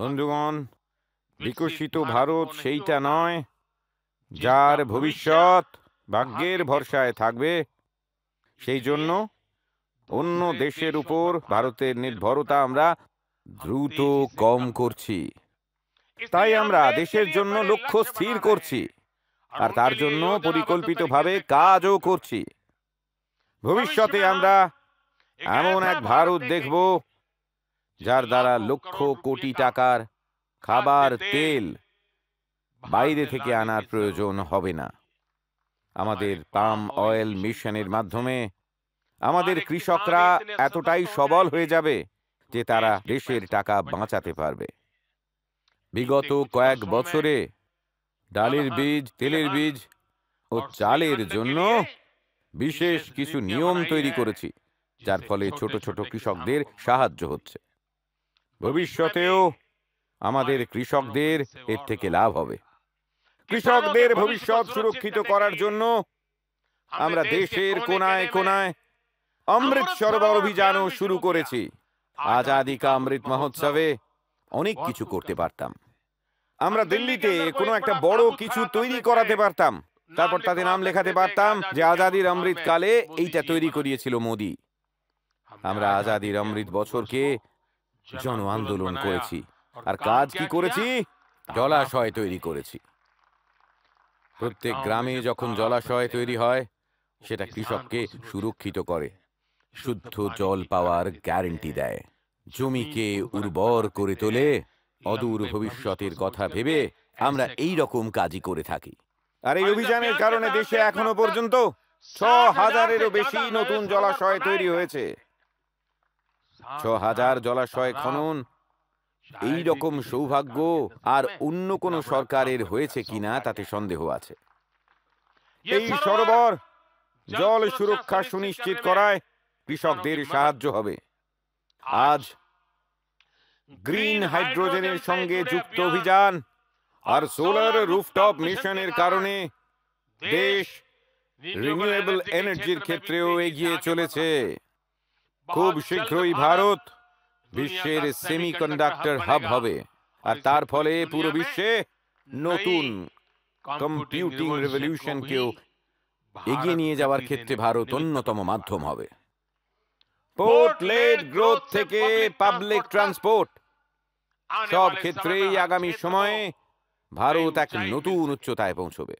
বন্ধুগণ বিকশিত ভারত সেইটা নয় যার ভবিষ্যৎ ভাগ্যের ভরসায় থাকবে সেই জন্য অন্য দেশের উপর ভারতের নির্ভরতা আমরা দ্রুত কম করছি তাই আমরা দেশের জন্য লক্ষ্য স্থির করছি আর তার জন্য পরিকল্পিতভাবে কাজও করছি ভবিষ্যতে আমরা এমন এক ভারত দেখব যার দ্বারা লক্ষ কোটি টাকার খাবার তেল বাইরে থেকে আনার প্রয়োজন হবে না আমাদের পাম অয়েল মিশনের মাধ্যমে আমাদের কৃষকরা এতটাই সবল হয়ে যাবে যে তারা দেশের টাকা বাঁচাতে পারবে বিগত কয়েক বছরে ডালের বীজ তেলের বীজ ও চালের জন্য বিশেষ কিছু নিয়ম তৈরি করেছি যার ফলে ছোট ছোট কৃষকদের সাহায্য হচ্ছে ভবিষ্যতেও আমাদের কৃষকদের এর থেকে লাভ হবে কৃষকদের ভবিষ্যৎ সুরক্ষিত করার জন্য আমরা দেশের কোনায় কোনায় অমৃত সরোবর অভিযানও শুরু করেছি আজাদি কা অমৃত মহোৎসবে অনেক কিছু করতে পারতাম আমরা দিল্লিতে কোনো একটা বড় কিছু তৈরি করাতে পারতাম তারপর তাদের নাম লেখাতে পারতাম যে আজাদির অমৃতকালে এইটা তৈরি করিয়েছিল মোদি আমরা আজাদির অমৃত বছরকে জন আন্দোলন করেছি আর কাজ কি করেছি জলাশয় তৈরি করেছি প্রত্যেক গ্রামে যখন জলাশয় তৈরি হয় সেটা কৃষককে সুরক্ষিত করে শুদ্ধ জল পাওয়ার গ্যারেন্টি দেয় জমিকে উর্বর করে তোলে অদূর ভবিষ্যতের কথা ভেবে আমরা এই রকম কাজই করে থাকি আর এই অভিযানের কারণে দেশে এখনো পর্যন্ত ছ হাজারেরও বেশি নতুন জলাশয় তৈরি হয়েছে ছ হাজার জলাশয় খনন এই রকম সৌভাগ্য আর অন্য কোন সরকারের হয়েছে কিনা তাতে সন্দেহ আছে এই সরোবর জল সুরক্ষা সুনিশ্চিত করায় কৃষকদের সাহায্য হবে আজ গ্রিন হাইড্রোজেনের সঙ্গে যুক্ত অভিযান আর সোলার রুফটপ মিশনের কারণে দেশ রিনিউয়েবল এনার্জির ক্ষেত্রেও এগিয়ে চলেছে খুব শীঘ্রই ভারত বিশ্বের সেমিকন্ডাক্টর হাব হবে আর তার ফলে পুরো বিশ্বে নতুন কম্পিউটিং রেভলিউশনকেও এগিয়ে নিয়ে যাওয়ার ক্ষেত্রে ভারত অন্যতম মাধ্যম হবে পোর্টলেট গ্রোথ থেকে পাবলিক ট্রান্সপোর্ট সব ক্ষেত্রেই আগামী সময়ে ভারত এক নতুন উচ্চতায় পৌঁছবে